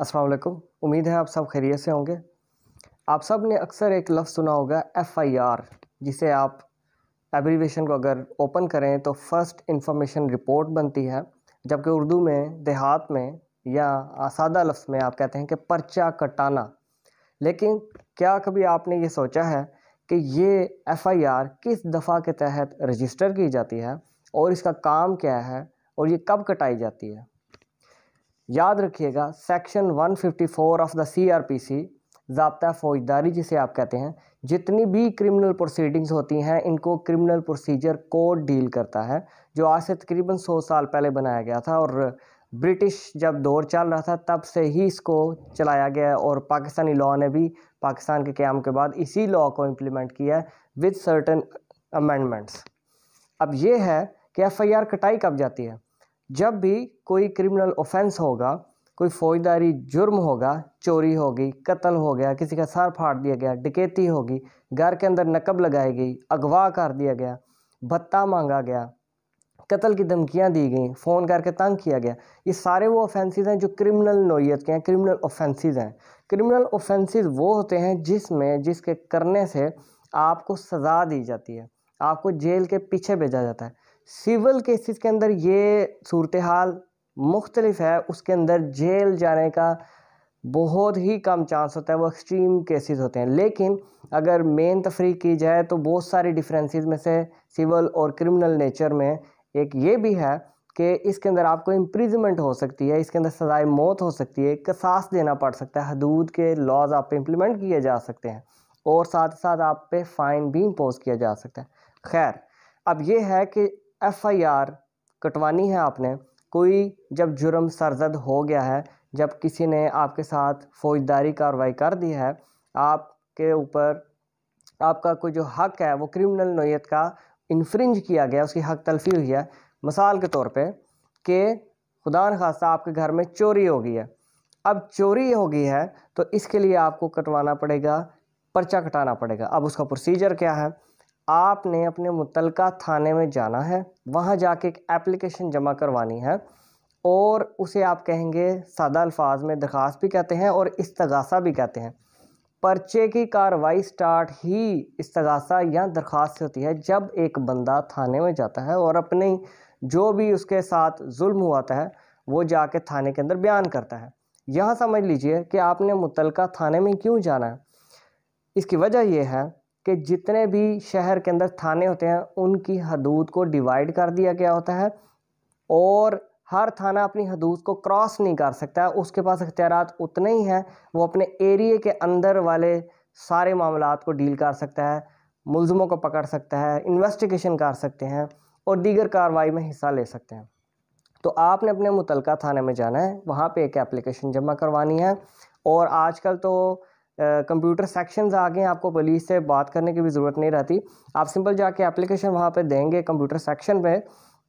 अस्सलाम वालेकुम उम्मीद है आप सब खैरियत से होंगे आप सब ने अक्सर एक लफ्ज़ सुना होगा एफ़ आई आर जिसे आप एब्रीवेशन को अगर ओपन करें तो फ़र्स्ट इंफॉर्मेशन रिपोर्ट बनती है जबकि उर्दू में देहात में या सादा लफ्ज़ में आप कहते हैं कि पर्चा कटाना लेकिन क्या कभी आपने ये सोचा है कि ये एफ़ आई आर किस दफ़ा के तहत रजिस्टर की जाती है और इसका काम क्या है और ये कब कटाई जाती है याद रखिएगा section 154 of the C R P C जबता फौजदारी जिसे आप कहते हैं जितनी भी क्रिमिनल प्रोसीडिंग्स होती हैं इनको क्रिमिनल प्रोसीजर कोड डील करता है जो आज से तकरीबन 100 साल पहले बनाया गया था और ब्रिटिश जब दौर चल रहा था तब से ही इसको चलाया गया है और पाकिस्तानी लॉ ने भी पाकिस्तान के क्याम के बाद इसी लॉ को इम्प्लीमेंट किया है विद सर्टन अमेंडमेंट्स अब ये है कि एफ आई आर कटाई कब जाती है जब भी कोई क्रिमिनल ऑफेंस होगा कोई फौजदारी जुर्म होगा चोरी होगी कत्ल हो गया किसी का सर फाड़ दिया गया डकैती होगी घर के अंदर नकब लगाई गई अगवा कर दिया गया भत्ता मांगा गया कत्ल की धमकियाँ दी गई फ़ोन करके तंग किया गया ये सारे वो ऑफेंसेस हैं जो क्रिमिनल नोयत के हैं क्रिमिनल ऑफेंसेस हैं क्रिमिनल ऑफेंसेस वो होते हैं जिसमें जिसके करने से आपको सज़ा दी जाती है आपको जेल के पीछे भेजा जाता है सिविल केसेस के अंदर ये सूरत हाल मुख्तलिफ है उसके अंदर जेल जाने का बहुत ही कम चांस होता है वो एक्सट्रीम केसेस होते हैं लेकिन अगर मेन तफरी की जाए तो बहुत सारे डिफरेंसेस में से सिविल और क्रिमिनल नेचर में एक ये भी है कि इसके अंदर आपको इम्प्रिजमेंट हो सकती है इसके अंदर सजाए मौत हो सकती है कसास देना पड़ सकता है हदूद के लॉज आप पे इम्प्लीमेंट किए जा सकते हैं और साथ ही साथ आप पे फ़ाइन भी इम्पोज किया जा सकता है खैर अब ये है कि एफआईआर कटवानी है आपने कोई जब जुर्म सरजद हो गया है जब किसी ने आपके साथ फौजदारी कार्रवाई कर दी है आपके ऊपर आपका कोई जो हक है वो क्रिमिनल नोयत का इन्फ्रिंज किया गया उसकी हक तलफी हुई है मिसाल के तौर पे कि खुदा खासा आपके घर में चोरी हो गई है अब चोरी हो गई है तो इसके लिए आपको कटवाना पड़ेगा पर्चा कटाना पड़ेगा अब उसका प्रोसीजर क्या है आपने अपने मुतलका थाने में जाना है वहाँ जाके एक एप्लीकेशन जमा करवानी है और उसे आप कहेंगे सादा अल्फाज में दरख्वास्त भी कहते हैं और इस्तगासा भी कहते हैं पर्चे की कार्रवाई स्टार्ट ही इस्तगासा या दरख्वास्त से होती है जब एक बंदा थाने में जाता है और अपने जो भी उसके साथ जुल्म हुआता है वो जाके थाने के अंदर बयान करता है यहाँ समझ लीजिए कि आपने मुतलका थाने में क्यों जाना है इसकी वजह यह है कि जितने भी शहर के अंदर थाने होते हैं उनकी हदूद को डिवाइड कर दिया गया होता है और हर थाना अपनी हदूद को क्रॉस नहीं कर सकता है उसके पास अख्तियार उतने ही हैं वो अपने एरिए के अंदर वाले सारे मामला को डील कर सकता है मुलज़मों को पकड़ सकता है इन्वेस्टिगेशन कर सकते हैं और दीगर कार्रवाई में हिस्सा ले सकते हैं तो आपने अपने मुतलका थाने में जाना है वहाँ पे एक एप्लीकेशन जमा करवानी है और आजकल तो कंप्यूटर सेक्शंस आ गए आपको पुलिस से बात करने की भी ज़रूरत नहीं रहती आप सिंपल जाके एप्लीकेशन वहाँ पे देंगे कंप्यूटर सेक्शन में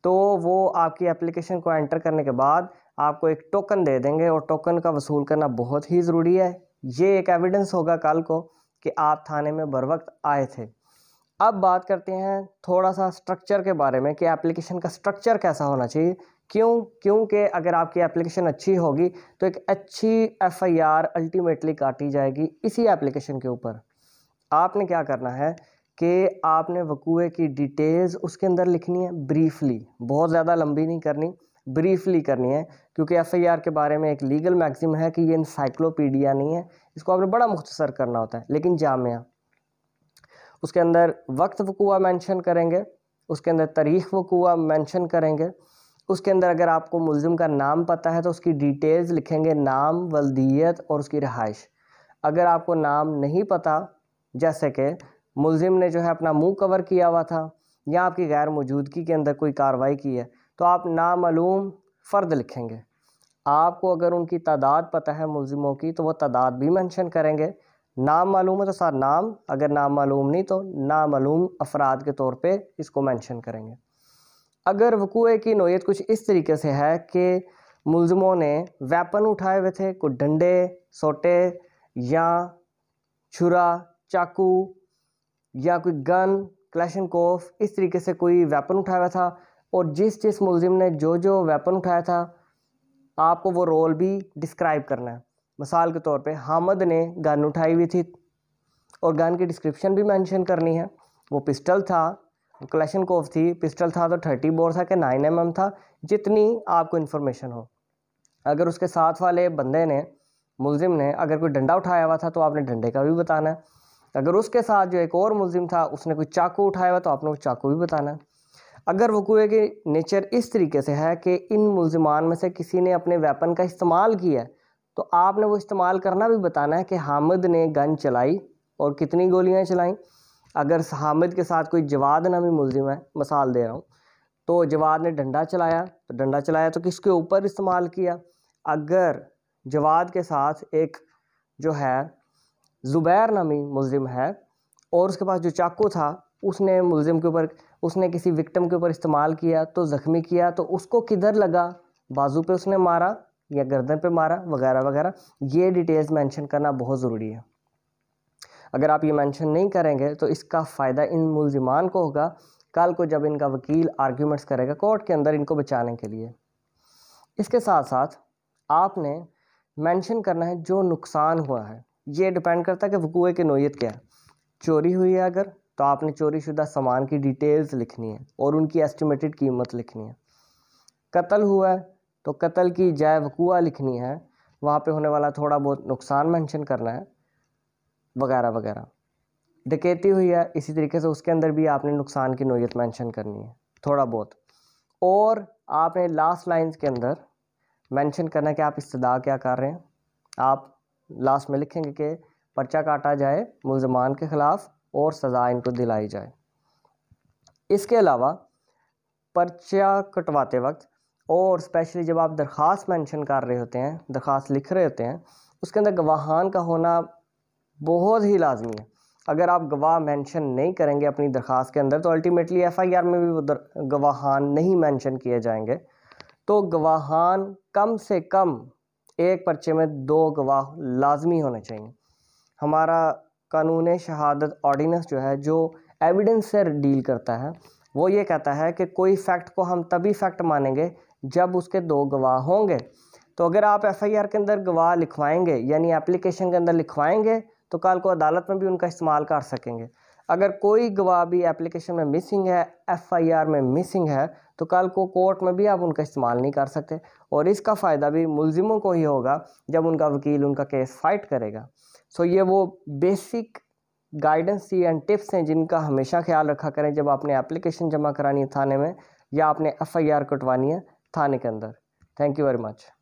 तो वो आपकी एप्लीकेशन को एंटर करने के बाद आपको एक टोकन दे देंगे और टोकन का वसूल करना बहुत ही ज़रूरी है ये एक एविडेंस होगा कल को कि आप थाने में बर वक्त आए थे अब बात करते हैं थोड़ा सा स्ट्रक्चर के बारे में कि एप्लीकेशन का स्ट्रक्चर कैसा होना चाहिए क्यों क्योंकि अगर आपकी एप्लीकेशन अच्छी होगी तो एक अच्छी एफआईआर अल्टीमेटली काटी जाएगी इसी एप्लीकेशन के ऊपर आपने क्या करना है कि आपने वकूए की डिटेल्स उसके अंदर लिखनी है ब्रीफली बहुत ज़्यादा लंबी नहीं करनी ब्रीफली करनी है क्योंकि एफआईआर के बारे में एक लीगल मैगजिम है कि ये इंसाइक्लोपीडिया नहीं है इसको आपने बड़ा मुख्तसर करना होता है लेकिन जामिया उसके अंदर वक्त वकूआ मैंशन करेंगे उसके अंदर तारीख वकूआ मैंशन करेंगे उसके अंदर अगर आपको मुलजिम का नाम पता है तो उसकी डिटेल्स लिखेंगे नाम वलदियत और उसकी रहाइश अगर आपको नाम नहीं पता जैसे कि मुलजिम ने जो है अपना मुंह कवर किया हुआ था या आपकी गैर मौजूदगी के अंदर कोई कार्रवाई की है तो आप नामूम फ़र्द लिखेंगे आपको अगर उनकी तादाद पता है मुलजिमों की तो वह तादाद भी मैंशन करेंगे नाम मालूम है तो सर नाम अगर नाम मालूम नहीं तो नामूम अफराद के तौर पे इसको मेंशन करेंगे अगर वकूए की नोयत कुछ इस तरीके से है कि मुलजमों ने वेपन उठाए हुए थे कोई डंडे सोटे या छुरा चाकू या कोई गन क्लैशन कोफ इस तरीके से कोई वेपन उठाया हुआ था और जिस जिस मुलजिम ने जो जो वेपन उठाया था आपको वो रोल भी डिस्क्राइब करना है मिसाल के तौर पे हामद ने गन उठाई हुई थी और गन की डिस्क्रिप्शन भी मेंशन करनी है वो पिस्टल था कलेक्शन कोफ थी पिस्टल था तो थर्टी बोर था कि नाइन एम mm था जितनी आपको इन्फॉर्मेशन हो अगर उसके साथ वाले बंदे ने मुलजिम ने अगर कोई डंडा उठाया हुआ था तो आपने डंडे का भी बताना है अगर उसके साथ जो एक और मुलजिम था उसने कोई चाकू उठाया हुआ तो आपने वो चाकू भी बताना है अगर वकूए की नेचर इस तरीके से है कि इन मुलजमान में से किसी ने अपने वेपन का इस्तेमाल किया है तो आपने वो इस्तेमाल करना भी बताना है कि हामिद ने गन चलाई और कितनी गोलियाँ चलाईं अगर हामिद के साथ कोई जवाद नामी मुलजिम है मसाल दे रहा हूँ तो जवाद ने डंडा चलाया तो डंडा चलाया तो किसके ऊपर इस्तेमाल किया अगर जवाद के साथ एक जो है ज़ुबैर नामी मुलजिम है और उसके पास जो चाकू था उसने मुलजिम के ऊपर उसने किसी विक्टम के ऊपर इस्तेमाल किया तो ज़ख्मी किया तो उसको किधर लगा बाजू पे उसने मारा या गर्दन पे मारा वगैरह वगैरह ये डिटेल्स मेंशन करना बहुत ज़रूरी है अगर आप ये मेंशन नहीं करेंगे तो इसका फ़ायदा इन मुलजमान को होगा कल को जब इनका वकील आर्ग्यूमेंट्स करेगा कोर्ट के अंदर इनको बचाने के लिए इसके साथ साथ आपने मेंशन करना है जो नुकसान हुआ है ये डिपेंड करता है कि वकूए की नोयत क्या है चोरी हुई है अगर तो आपने चोरी शुदा सामान की डिटेल्स लिखनी है और उनकी एस्टिमेटेड कीमत लिखनी है कत्ल हुआ है तो कत्ल की जाय वकूआ लिखनी है वहाँ पे होने वाला थोड़ा बहुत नुकसान मेंशन करना है वगैरह वगैरह डकैती हुई है इसी तरीके से उसके अंदर भी आपने नुकसान की नोयत मेंशन करनी है थोड़ा बहुत और आपने लास्ट लाइंस के अंदर मेंशन करना कि आप इस्तदा क्या कर रहे हैं आप लास्ट में लिखेंगे कि पर्चा काटा जाए मुलजमान के ख़िलाफ़ और सज़ा इनको दिलाई जाए इसके अलावा पर्चा कटवाते वक्त और स्पेशली जब आप दरख्वास्त मेंशन कर रहे होते हैं दरख्वास्त लिख रहे होते हैं उसके अंदर गवाहान का होना बहुत ही लाजमी है अगर आप गवाह मेंशन नहीं करेंगे अपनी दरख्वास्त के अंदर तो अल्टीमेटली एफआईआर में भी वो गवाहान नहीं मेंशन किए जाएंगे तो गवाहान कम से कम एक पर्चे में दो गवाह लाजमी होने चाहिए हमारा कानून शहादत ऑर्डीनेंस जो है जो एविडेंस से डील करता है वो ये कहता है कि कोई फैक्ट को हम तभी फैक्ट मानेंगे जब उसके दो गवाह होंगे तो अगर आप एफआईआर के अंदर गवाह लिखवाएंगे यानी एप्लीकेशन के अंदर लिखवाएंगे तो कल को अदालत में भी उनका इस्तेमाल कर सकेंगे अगर कोई गवाह भी एप्लीकेशन में मिसिंग है एफआईआर में मिसिंग है तो कल को कोर्ट में भी आप उनका इस्तेमाल नहीं कर सकते और इसका फ़ायदा भी मुलजिमों को ही होगा जब उनका वकील उनका केस फाइट करेगा सो ये वो बेसिक गाइडेंस थी एंड टिप्स हैं जिनका हमेशा ख्याल रखा करें जब आपने एप्लीकेशन जमा करानी है थाने में या आपने एफ आई आर कटवानी है थाने के अंदर थैंक यू वेरी मच